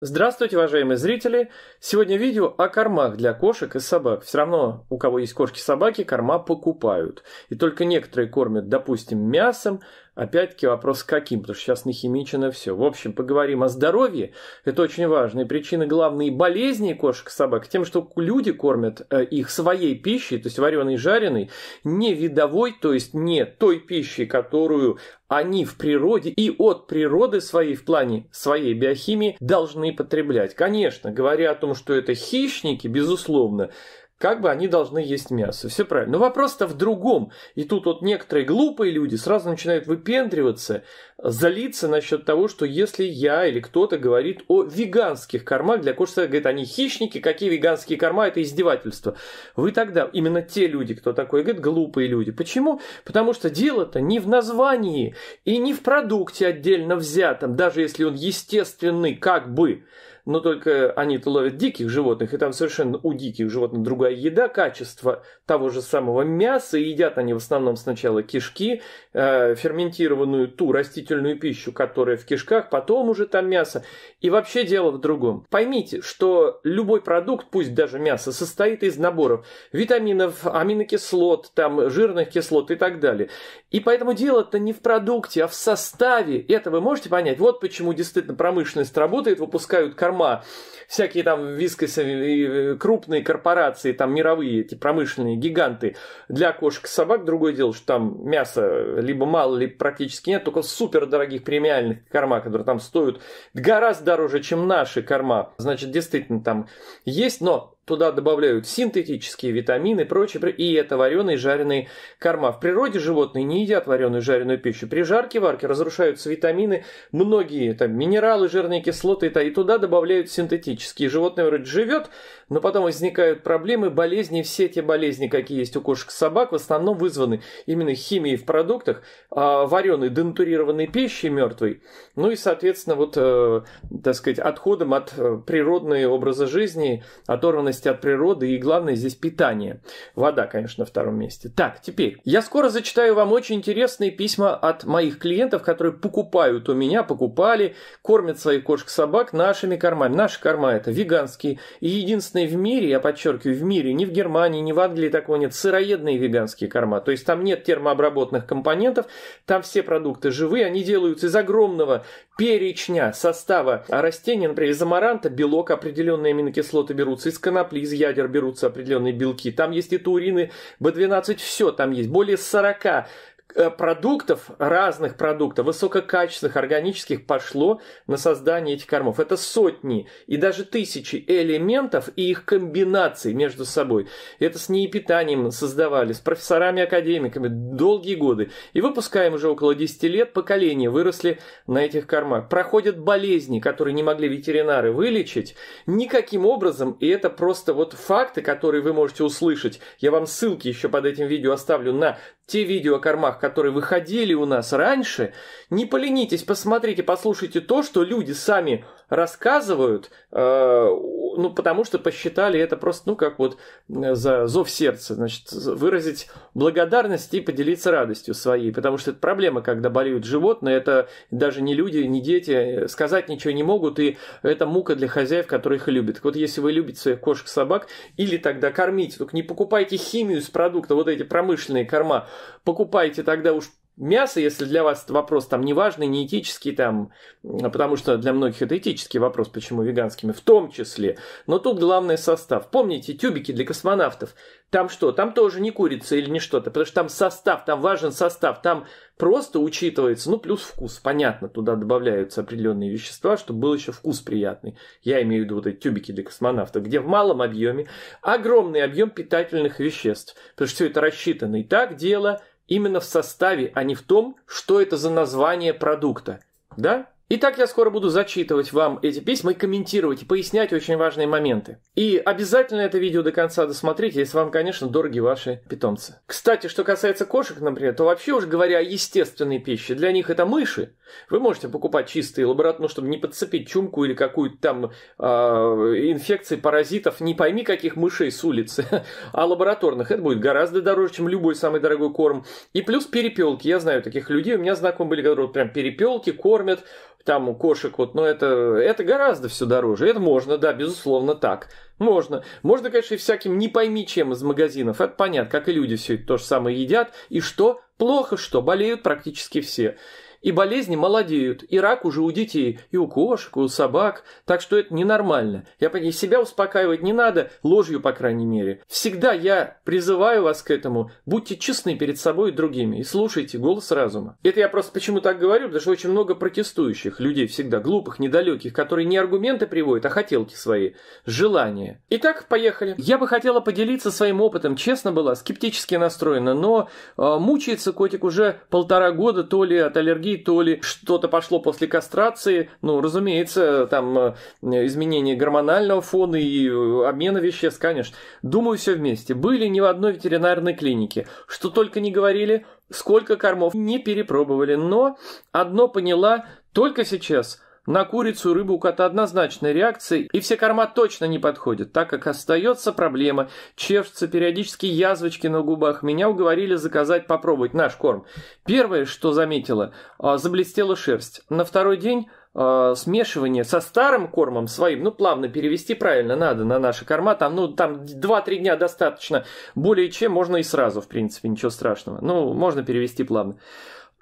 Здравствуйте, уважаемые зрители! Сегодня видео о кормах для кошек и собак. Все равно, у кого есть кошки и собаки, корма покупают. И только некоторые кормят, допустим, мясом, Опять-таки вопрос каким, потому что сейчас нахимичено все. В общем, поговорим о здоровье. Это очень важно. И причины главные болезни кошек и собак тем, что люди кормят э, их своей пищей, то есть вареной и жареной, не видовой, то есть не той пищей, которую они в природе и от природы своей в плане своей биохимии должны потреблять. Конечно, говоря о том, что это хищники, безусловно, как бы они должны есть мясо. Все правильно. Но вопрос-то в другом. И тут вот некоторые глупые люди сразу начинают выпендриваться, залиться насчет того, что если я или кто-то говорит о веганских кормах для кошек, говорит, они хищники, какие веганские корма, это издевательство. Вы тогда, именно те люди, кто такой говорит, глупые люди. Почему? Потому что дело-то не в названии и не в продукте отдельно взятом, даже если он естественный, как бы но только они-то ловят диких животных, и там совершенно у диких животных другая еда, качество того же самого мяса, и едят они в основном сначала кишки, э, ферментированную ту растительную пищу, которая в кишках, потом уже там мясо. И вообще дело в другом. Поймите, что любой продукт, пусть даже мясо, состоит из наборов витаминов, аминокислот, там, жирных кислот и так далее. И поэтому дело-то не в продукте, а в составе. Это вы можете понять. Вот почему действительно промышленность работает, выпускают карман корма. Всякие там вискосы, э, крупные корпорации, там мировые эти промышленные гиганты для кошек и собак. Другое дело, что там мяса либо мало, либо практически нет, только супер дорогих премиальных корма, которые там стоят гораздо дороже, чем наши корма. Значит, действительно там есть, но Туда добавляют синтетические витамины и прочее, и это вареные жареные корма. В природе животные не едят вареную и жареную пищу. При жарке варке разрушаются витамины, многие там минералы, жирные кислоты, и туда добавляют синтетические. Животное вроде живет, но потом возникают проблемы, болезни, все те болезни, какие есть у кошек собак, в основном вызваны именно химией в продуктах, а вареной, денатурированной пищей мертвой, ну и, соответственно, вот, э, так сказать, отходом от э, природной образа жизни, оторванности зависимости от природы и, главное, здесь питание. Вода, конечно, на втором месте. Так, теперь. Я скоро зачитаю вам очень интересные письма от моих клиентов, которые покупают у меня, покупали, кормят своих кошек-собак нашими кормами. Наши корма это веганские. И единственные в мире, я подчеркиваю, в мире, ни в Германии, ни в Англии такого нет, сыроедные веганские корма. То есть там нет термообработанных компонентов, там все продукты живые, они делаются из огромного перечня состава растений, например, из амаранта белок, определенные аминокислоты берутся из конопли, капли из ядер берутся определенные белки, там есть и турины, B12, все там есть. Более 40 Э, продуктов, разных продуктов, высококачественных, органических пошло на создание этих кормов. Это сотни и даже тысячи элементов и их комбинаций между собой. Это с неепитанием создавали, с профессорами-академиками долгие годы. И выпускаем уже около 10 лет, поколения выросли на этих кормах. Проходят болезни, которые не могли ветеринары вылечить никаким образом, и это просто вот факты, которые вы можете услышать. Я вам ссылки еще под этим видео оставлю на те видео о кормах, программах, которые выходили у нас раньше, не поленитесь, посмотрите, послушайте то, что люди сами рассказывают э, ну, потому что посчитали это просто, ну, как вот э, за зов сердца, значит, выразить благодарность и поделиться радостью своей, потому что это проблема, когда болеют животные, это даже не люди, не дети, э, сказать ничего не могут, и это мука для хозяев, которые их любят. вот, если вы любите своих кошек, собак, или тогда кормите, только не покупайте химию с продукта, вот эти промышленные корма, покупайте тогда уж мясо, если для вас этот вопрос там не важный, не этический, там, потому что для многих это этический вопрос, почему веганскими, в том числе. Но тут главный состав. Помните, тюбики для космонавтов, там что, там тоже не курица или не что-то, потому что там состав, там важен состав, там просто учитывается, ну, плюс вкус, понятно, туда добавляются определенные вещества, чтобы был еще вкус приятный. Я имею в виду вот эти тюбики для космонавтов, где в малом объеме огромный объем питательных веществ, потому что все это рассчитано и так дело – именно в составе, а не в том, что это за название продукта. Да? Итак, я скоро буду зачитывать вам эти письма и комментировать, и пояснять очень важные моменты. И обязательно это видео до конца досмотрите, если вам, конечно, дороги ваши питомцы. Кстати, что касается кошек, например, то вообще уж говоря о естественной пище, для них это мыши. Вы можете покупать чистые лабораторные, ну, чтобы не подцепить чумку или какую-то там э, инфекции паразитов, не пойми каких мышей с улицы, а лабораторных. Это будет гораздо дороже, чем любой самый дорогой корм. И плюс перепелки. Я знаю таких людей, у меня знакомые были, которые прям перепелки кормят, там у кошек, вот, но это, это гораздо все дороже. Это можно, да, безусловно, так. Можно. Можно, конечно, и всяким не пойми чем из магазинов. Это понятно, как и люди все это то же самое едят. И что? Плохо, что болеют практически все и болезни молодеют, и рак уже у детей, и у кошек, и у собак, так что это ненормально. Я и себя успокаивать не надо, ложью, по крайней мере. Всегда я призываю вас к этому, будьте честны перед собой и другими, и слушайте голос разума. Это я просто почему так говорю, потому что очень много протестующих людей всегда, глупых, недалеких, которые не аргументы приводят, а хотелки свои, желания. Итак, поехали. Я бы хотела поделиться своим опытом, честно была, скептически настроена, но э, мучается котик уже полтора года то ли от аллергии, магии, то ли что-то пошло после кастрации. Ну, разумеется, там э, изменение гормонального фона и э, обмена веществ, конечно. Думаю, все вместе. Были ни в одной ветеринарной клинике. Что только не говорили, сколько кормов не перепробовали. Но одно поняла только сейчас – на курицу, рыбу, кота однозначная реакция, и все корма точно не подходят, так как остается проблема. Чешутся периодически язвочки на губах. Меня уговорили заказать попробовать наш корм. Первое, что заметила, а, заблестела шерсть. На второй день а, смешивание со старым кормом своим, ну, плавно перевести правильно надо на наши корма, там, ну, там 2-3 дня достаточно, более чем можно и сразу, в принципе, ничего страшного. Ну, можно перевести плавно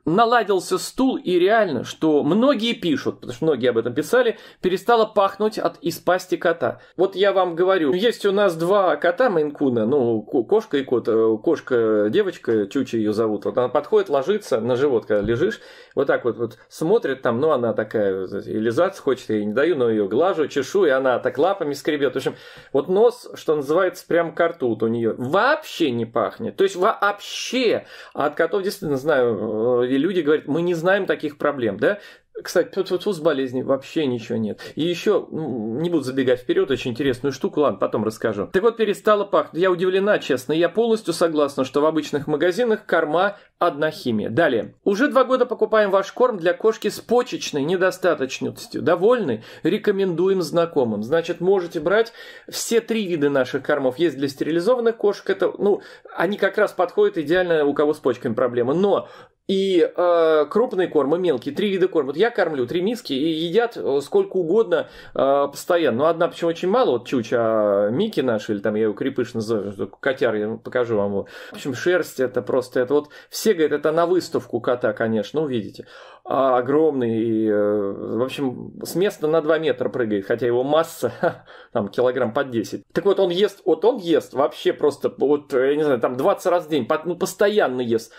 наладился стул, и реально, что многие пишут, потому что многие об этом писали, перестало пахнуть от испасти кота. Вот я вам говорю, есть у нас два кота Майнкуна, ну, кошка и кот, э, кошка девочка, Чуча ее зовут, вот она подходит, ложится на живот, когда лежишь, вот так вот, вот смотрит там, ну, она такая, лизаться хочет, я ей не даю, но ее глажу, чешу, и она так лапами скребет. В общем, вот нос, что называется, прям к рту вот у нее вообще не пахнет. То есть вообще, а от котов действительно знаю, э, или люди говорят, мы не знаем таких проблем, да? Кстати, тут с болезни вообще ничего нет. И еще, ну, не буду забегать вперед, очень интересную штуку, ладно, потом расскажу. Так вот, перестала пахнуть. Я удивлена, честно. Я полностью согласна, что в обычных магазинах корма одна химия. Далее. Уже два года покупаем ваш корм для кошки с почечной недостаточностью. Довольны? Рекомендуем знакомым. Значит, можете брать все три вида наших кормов. Есть для стерилизованных кошек, это, ну, они как раз подходят идеально у кого с почками проблемы. Но и э, крупный корм, и мелкий, три вида корма. Вот я кормлю три миски и едят э, сколько угодно э, постоянно. Но ну, одна почему очень мало, вот чуч, а Мики наш, или там я его крепыш называю, котяр, я покажу вам его. В общем, шерсть это просто, это вот все говорят, это на выставку кота, конечно, увидите. Ну, а, огромный, и, э, в общем, с места на 2 метра прыгает, хотя его масса там килограмм под 10. Так вот, он ест, вот он ест вообще просто, вот, я не знаю, там 20 раз в день, ну, постоянно ест.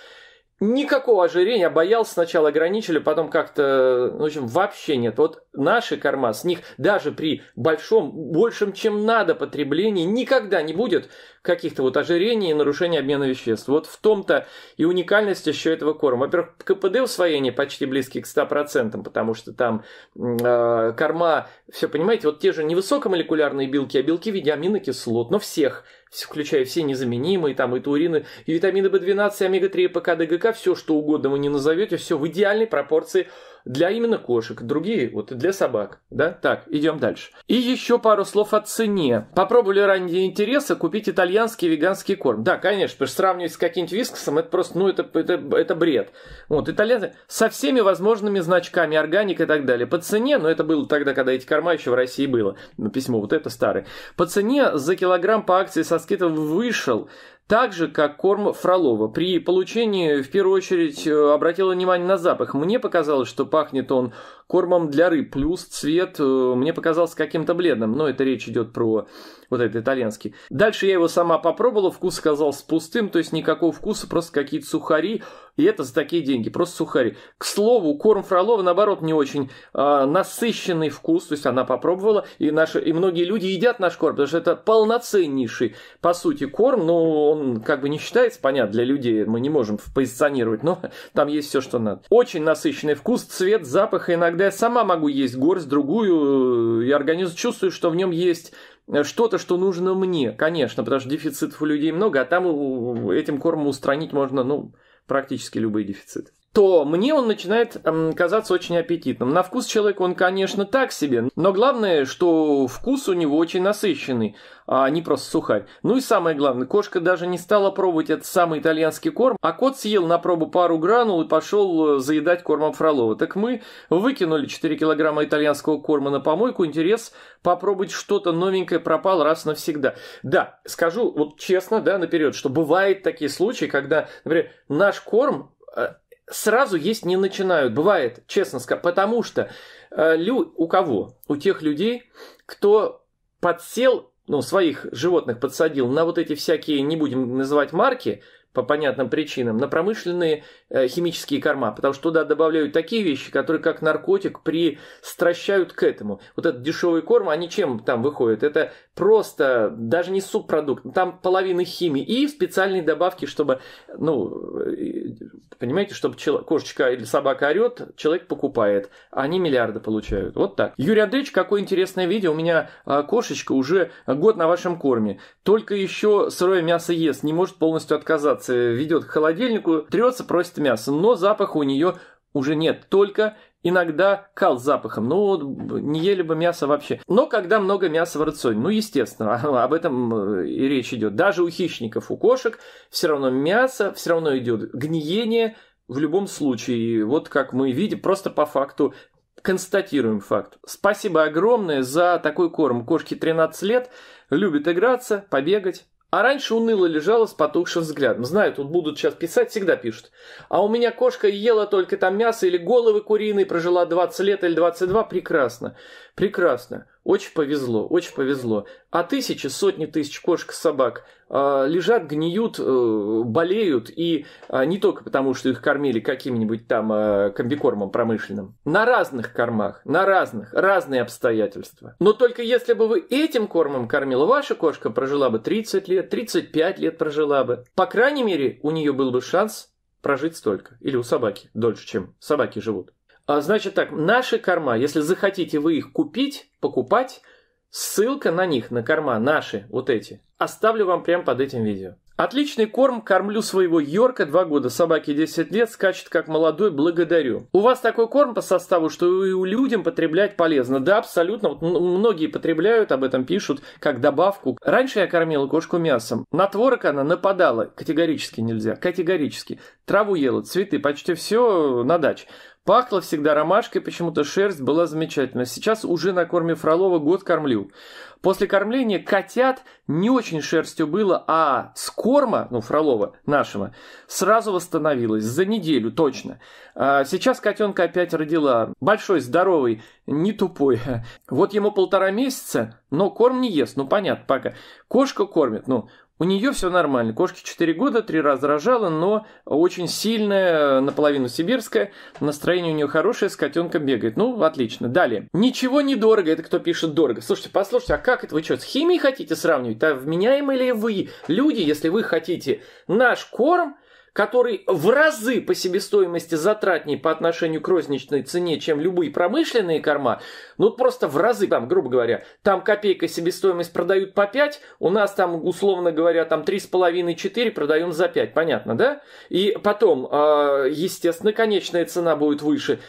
Никакого ожирения боялся, сначала ограничили, потом как-то, в общем, вообще нет. Вот наши корма, с них даже при большом, большем, чем надо потреблении, никогда не будет каких-то вот ожирений и нарушений обмена веществ. Вот в том-то и уникальность еще этого корма. Во-первых, КПД усвоения почти близкий к 100%, потому что там э, корма, все понимаете, вот те же невысокомолекулярные белки, а белки в виде аминокислот, но всех – включая все незаменимые, там и таурины, и витамины B12, и омега-3, и ПК, ДГК, все что угодно вы не назовете, все в идеальной пропорции для именно кошек, другие вот для собак, да? Так, идем дальше. И еще пару слов о цене. Попробовали ради интереса купить итальянский веганский корм. Да, конечно, потому что сравнивать с каким-нибудь вискосом, это просто, ну, это, это, это бред. Вот, итальянцы со всеми возможными значками, органик и так далее. По цене, но ну, это было тогда, когда эти корма еще в России было, письмо вот это старое. По цене за килограмм по акции со скидом вышел так же, как корм Фролова. При получении, в первую очередь, э, обратила внимание на запах. Мне показалось, что пахнет он кормом для рыб. Плюс цвет э, мне показался каким-то бледным, но это речь идет про вот этот итальянский. Дальше я его сама попробовала, вкус оказался пустым, то есть никакого вкуса, просто какие-то сухари, и это за такие деньги, просто сухари. К слову, корм Фролова, наоборот, не очень э, насыщенный вкус, то есть она попробовала, и, наши, и многие люди едят наш корм, потому что это полноценнейший, по сути, корм, но он как бы не считается, понятно, для людей, мы не можем позиционировать, но там есть все, что надо. Очень насыщенный вкус, цвет, запах, и иногда когда я сама могу есть горсть, другую, э, и организм чувствует, что в нем есть э, что-то, что нужно мне, конечно, потому что дефицитов у людей много, а там этим кормом устранить можно, ну, практически любые дефициты то мне он начинает эм, казаться очень аппетитным. На вкус человека он, конечно, так себе, но главное, что вкус у него очень насыщенный, а не просто сухарь. Ну и самое главное, кошка даже не стала пробовать этот самый итальянский корм, а кот съел на пробу пару гранул и пошел э, заедать кормом Фролова. Так мы выкинули 4 килограмма итальянского корма на помойку, интерес попробовать что-то новенькое пропал раз навсегда. Да, скажу вот честно, да, наперед, что бывают такие случаи, когда, например, наш корм э, сразу есть не начинают. Бывает, честно скажу, потому что э, лю, у кого? У тех людей, кто подсел, ну, своих животных подсадил на вот эти всякие, не будем называть марки, по понятным причинам, на промышленные э, химические корма, потому что туда добавляют такие вещи, которые как наркотик пристращают к этому. Вот этот дешевый корм, они чем там выходят? Это просто даже не субпродукт, там половина химии и специальные добавки, чтобы, ну, э, понимаете, чтобы кошечка или собака орет, человек покупает, а они миллиарды получают. Вот так. Юрий Андреевич, какое интересное видео, у меня а, кошечка уже год на вашем корме, только еще сырое мясо ест, не может полностью отказаться сердце э, ведет к холодильнику, трется, просит мясо, но запаха у нее уже нет, только иногда кал запахом, ну вот не ели бы мясо вообще. Но когда много мяса в рационе, ну естественно, об этом э, и речь идет. Даже у хищников, у кошек все равно мясо, все равно идет гниение в любом случае. И вот как мы видим, просто по факту констатируем факт. Спасибо огромное за такой корм. кошки 13 лет, любит играться, побегать. А раньше уныло лежала с потухшим взглядом. Знаю, тут будут сейчас писать, всегда пишут. А у меня кошка ела только там мясо или головы куриные, прожила 20 лет или 22. Прекрасно, прекрасно. Очень повезло, очень повезло. А тысячи, сотни тысяч кошек, собак э, лежат, гниют, э, болеют, и э, не только потому, что их кормили каким-нибудь там э, комбикормом промышленным. На разных кормах, на разных, разные обстоятельства. Но только если бы вы этим кормом кормила, ваша кошка прожила бы 30 лет, 35 лет прожила бы. По крайней мере, у нее был бы шанс прожить столько. Или у собаки дольше, чем собаки живут. А, значит так, наши корма, если захотите вы их купить, покупать, ссылка на них, на корма, наши, вот эти, оставлю вам прямо под этим видео. Отличный корм, кормлю своего Йорка 2 года, собаке 10 лет, скачет как молодой, благодарю. У вас такой корм по составу, что и у людям потреблять полезно. Да, абсолютно, вот многие потребляют, об этом пишут, как добавку. Раньше я кормил кошку мясом. На творог она нападала, категорически нельзя, категорически. Траву ела, цветы, почти все на даче. Пахло всегда ромашкой, почему-то шерсть была замечательная. Сейчас уже на корме Фролова год кормлю. После кормления котят не очень шерстью было, а с корма, ну, Фролова нашего, сразу восстановилось За неделю точно. А сейчас котенка опять родила. Большой, здоровый, не тупой. Вот ему полтора месяца, но корм не ест, ну, понятно пока. Кошка кормит, ну, у нее все нормально. Кошке 4 года, 3 раза рожала, но очень сильная, наполовину сибирская. Настроение у нее хорошее, с котенком бегает. Ну, отлично. Далее. Ничего не дорого. Это кто пишет дорого. Слушайте, послушайте, а как это вы что, с химией хотите сравнивать? Да вменяемые ли вы люди, если вы хотите наш корм – который в разы по себестоимости затратнее по отношению к розничной цене, чем любые промышленные корма, ну просто в разы, там, грубо говоря, там копейка себестоимость продают по 5, у нас там, условно говоря, там 3,5-4 продаем за 5, понятно, да? И потом, а, естественно, конечная цена будет выше.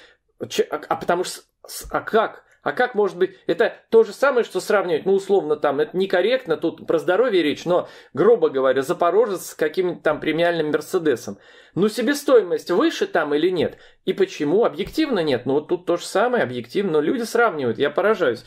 А, а потому что, а как? А как может быть? Это то же самое, что сравнивать, ну, условно, там, это некорректно, тут про здоровье речь, но, грубо говоря, запорожец с каким-нибудь там премиальным Мерседесом. Ну, себестоимость выше там или нет? И почему? Объективно нет. Ну вот тут то же самое, объективно. Но люди сравнивают, я поражаюсь.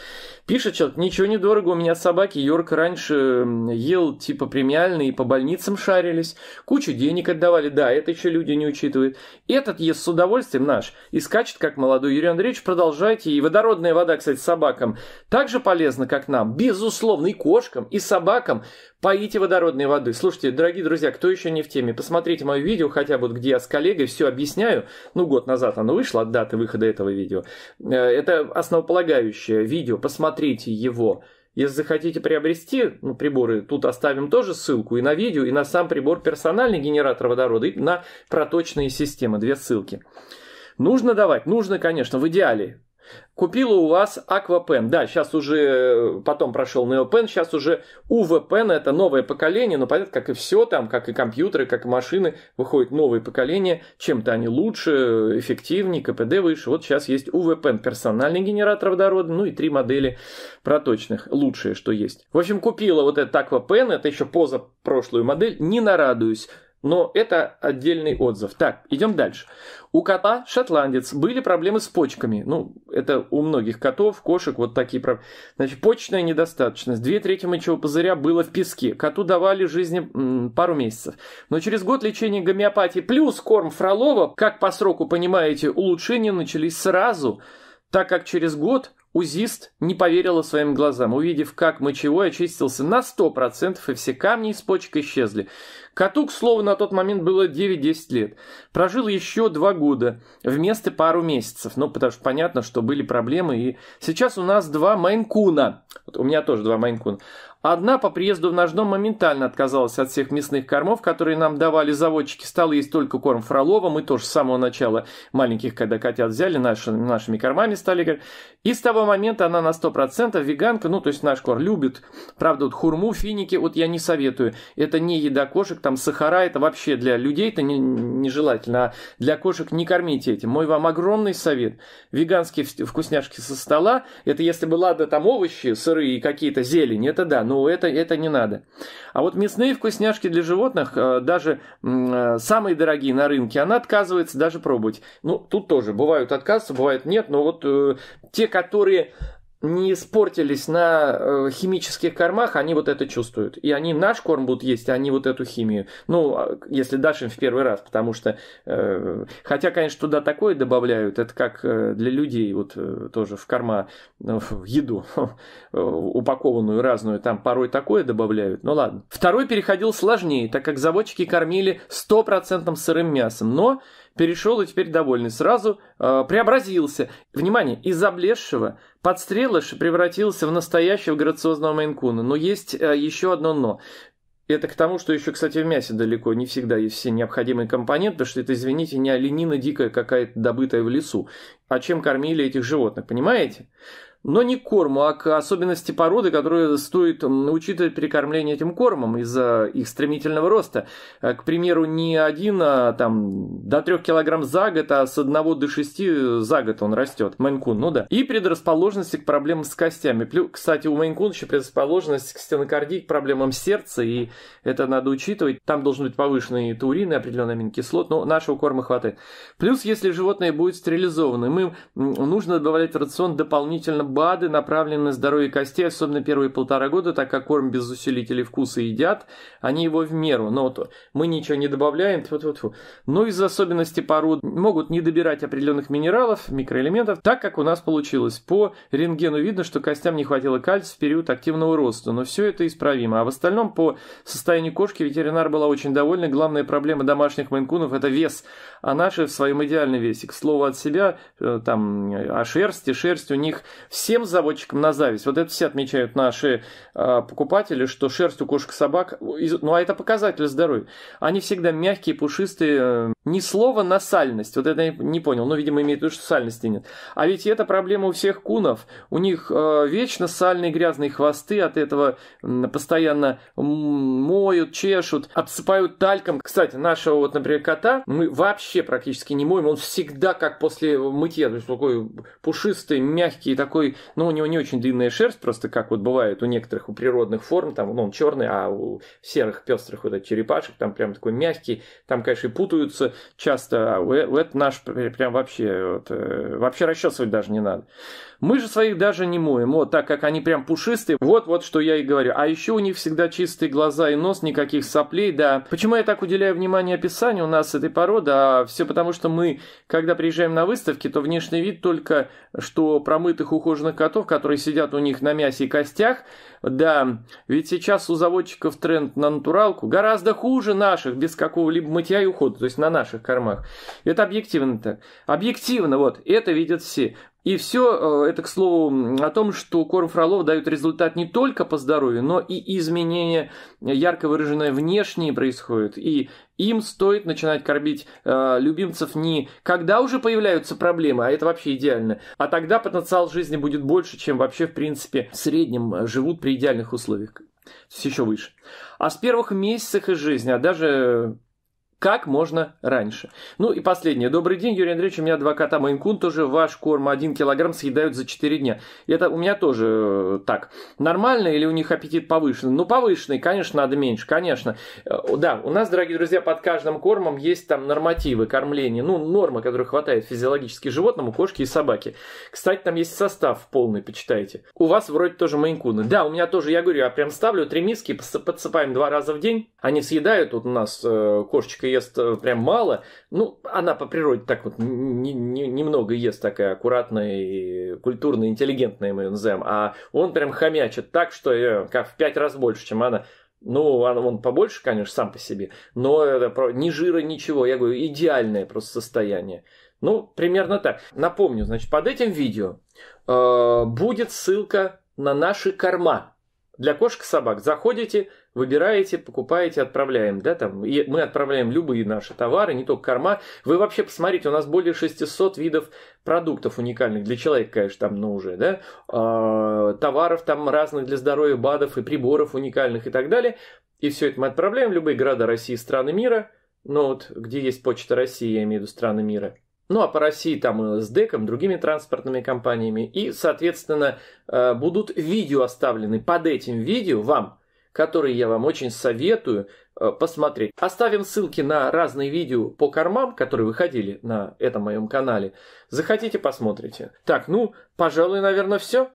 Пишет человек, ничего не дорого, у меня собаки. Йорк раньше ел типа премиальные, и по больницам шарились. Кучу денег отдавали. Да, это еще люди не учитывают. Этот ест с удовольствием наш. И скачет, как молодой. Юрий Андреевич, продолжайте. И водородная вода, кстати, собакам также полезна, как нам. Безусловно, и кошкам, и собакам. Поите водородной водой. Слушайте, дорогие друзья, кто еще не в теме, посмотрите мое видео хотя бы, где я с коллегой все объясняю. Ну, год назад оно вышло от даты выхода этого видео. Э, это основополагающее видео, посмотрите его. Если захотите приобрести ну, приборы, тут оставим тоже ссылку и на видео, и на сам прибор персональный генератор водорода, и на проточные системы, две ссылки. Нужно давать, нужно, конечно, в идеале Купила у вас Аквапен. Да, сейчас уже э, потом прошел Неопен, сейчас уже УВПен, это новое поколение, но понятно, как и все там, как и компьютеры, как и машины, выходит новое поколение, чем-то они лучше, эффективнее, КПД выше. Вот сейчас есть УВПен, персональный генератор водорода, ну и три модели проточных, лучшие, что есть. В общем, купила вот этот Аквапен, это еще поза прошлую модель, не нарадуюсь. Но это отдельный отзыв. Так, идем дальше. У кота шотландец были проблемы с почками. Ну, это у многих котов, кошек вот такие проблемы. Значит, почечная недостаточность. Две трети мочевого пузыря было в песке. Коту давали жизни м, пару месяцев. Но через год лечения гомеопатии плюс корм Фролова, как по сроку понимаете, улучшения начались сразу, так как через год Узист не поверила своим глазам, увидев, как мочевой очистился на 100%, и все камни из почек исчезли. Коту, к слову, на тот момент было 9-10 лет. Прожил еще 2 года, вместо пару месяцев. Ну, потому что понятно, что были проблемы. И сейчас у нас два майнкуна. Вот у меня тоже два майнкуна. Одна по приезду в наш дом моментально отказалась от всех мясных кормов, которые нам давали заводчики, стала есть только корм Фролова, мы тоже с самого начала маленьких, когда котят взяли, наши, нашими кормами стали. И с того момента она на 100% веганка, ну то есть наш кор любит, правда вот хурму, финики, вот я не советую, это не еда кошек, там сахара, это вообще для людей это не, нежелательно, а для кошек не кормите этим. Мой вам огромный совет, веганские вкусняшки со стола, это если бы, ладно, там овощи сырые и какие-то зелень, это да, ну это, это не надо. А вот мясные вкусняшки для животных, э, даже э, самые дорогие на рынке, она отказывается даже пробовать. Ну, тут тоже бывают отказы, бывают нет, но вот э, те, которые не испортились на э, химических кормах, они вот это чувствуют. И они наш корм будут есть, а они вот эту химию. Ну, а, если дашь им в первый раз, потому что... Э, хотя, конечно, туда такое добавляют, это как э, для людей вот тоже в корма, ну, в еду упакованную разную, там порой такое добавляют. Ну ладно. Второй переходил сложнее, так как заводчики кормили 100% сырым мясом, но перешел и теперь довольный. Сразу э, преобразился. Внимание, из облезшего Подстрелыш превратился в настоящего грациозного мейнкуна, но есть э, еще одно «но». Это к тому, что еще, кстати, в мясе далеко не всегда есть все необходимые компоненты, потому что это, извините, не оленина дикая какая-то добытая в лесу. А чем кормили этих животных, понимаете? но не к корму, а к особенности породы, которую стоит учитывать при кормлении этим кормом из-за их стремительного роста. Э, к примеру, не один, а там до 3 килограмм за год, а с 1 до 6 за год он растет. Майнкун, ну да. И предрасположенности к проблемам с костями. кстати, у Майнкун еще предрасположенность к стенокардии, к проблемам сердца, и это надо учитывать. Там должен быть повышенный таурин и определенный аминокислот, но нашего корма хватает. Плюс, если животное будет стерилизовано, им нужно добавлять в рацион дополнительно БАДы направлены на здоровье костей, особенно первые полтора года, так как корм без усилителей вкуса едят, они его в меру, но то мы ничего не добавляем, тьфу -тьфу -тьфу. но ну, из за особенностей пород могут не добирать определенных минералов, микроэлементов, так как у нас получилось. По рентгену видно, что костям не хватило кальция в период активного роста, но все это исправимо. А в остальном по состоянию кошки ветеринар была очень довольна. Главная проблема домашних майнкунов – это вес, а наши в своем идеальном весе. К слову от себя, э, там, о э, а шерсти, шерсть у них все всем заводчикам на зависть. Вот это все отмечают наши э, покупатели, что шерсть у кошек собак, ну а это показатель здоровья. Они всегда мягкие, пушистые, э, ни слова на сальность. Вот это я не понял, но, ну, видимо, имеет в виду, что сальности нет. А ведь это проблема у всех кунов. У них э, вечно сальные грязные хвосты, от этого э, постоянно моют, чешут, обсыпают тальком. Кстати, нашего вот, например, кота мы вообще практически не моем, он всегда как после мытья, то есть такой пушистый, мягкий, такой такой, ну, у него не очень длинная шерсть, просто как вот бывает у некоторых у природных форм, там, ну, он черный, а у серых пестрых вот этих черепашек, там прям такой мягкий, там, конечно, и путаются часто, а у, э, у это наш э, прям вообще, вот, э, вообще расчесывать даже не надо. Мы же своих даже не моем, вот, так как они прям пушистые, вот-вот, что я и говорю. А еще у них всегда чистые глаза и нос, никаких соплей, да. Почему я так уделяю внимание описанию у нас этой породы, а все потому, что мы, когда приезжаем на выставки, то внешний вид только, что промытых ухоженных таможенных котов, которые сидят у них на мясе и костях. Да, ведь сейчас у заводчиков тренд на натуралку гораздо хуже наших, без какого-либо мытья и ухода, то есть на наших кормах. Это объективно так. Объективно, вот, это видят все. И все э, это, к слову, о том, что корм Фролов дает результат не только по здоровью, но и изменения ярко выраженные внешние происходят. И им стоит начинать кормить э, любимцев не когда уже появляются проблемы, а это вообще идеально, а тогда потенциал жизни будет больше, чем вообще, в принципе, в среднем э, живут при идеальных условиях. То есть еще выше. А с первых месяцев их жизни, а даже как можно раньше. Ну и последнее. Добрый день, Юрий Андреевич. У меня два кота Майнкун тоже ваш корм 1 килограмм съедают за 4 дня. Это у меня тоже э, так. Нормально или у них аппетит повышенный? Ну, повышенный, конечно, надо меньше, конечно. Э, да, у нас, дорогие друзья, под каждым кормом есть там нормативы кормления, ну, нормы, которые хватает физиологически животному, кошке и собаке. Кстати, там есть состав полный, почитайте. У вас вроде тоже Майнкуны. Да, у меня тоже, я говорю, я прям ставлю три миски, подсыпаем два раза в день. Они съедают, вот у нас э, кошечка ест э, прям мало. Ну, она по природе так вот не, не, немного ест, такая аккуратная и культурно интеллигентная, мы называем. А он прям хомячит так, что я, как в пять раз больше, чем она. Ну, он, он побольше, конечно, сам по себе, но это ни жира, ничего. Я говорю, идеальное просто состояние. Ну, примерно так. Напомню, значит, под этим видео э, будет ссылка на наши корма для кошек и собак. Заходите, выбираете, покупаете, отправляем, да, там, и мы отправляем любые наши товары, не только корма. Вы вообще посмотрите, у нас более 600 видов продуктов уникальных для человека, конечно, там, ну, уже, да, а, товаров там разных для здоровья, БАДов и приборов уникальных и так далее. И все это мы отправляем в любые города России, страны мира, ну, вот, где есть почта России, я имею в виду страны мира. Ну, а по России там с ДЭКом, другими транспортными компаниями. И, соответственно, э, будут видео оставлены под этим видео вам – который я вам очень советую э, посмотреть. Оставим ссылки на разные видео по кормам, которые выходили на этом моем канале. Захотите, посмотрите. Так, ну, пожалуй, наверное, все.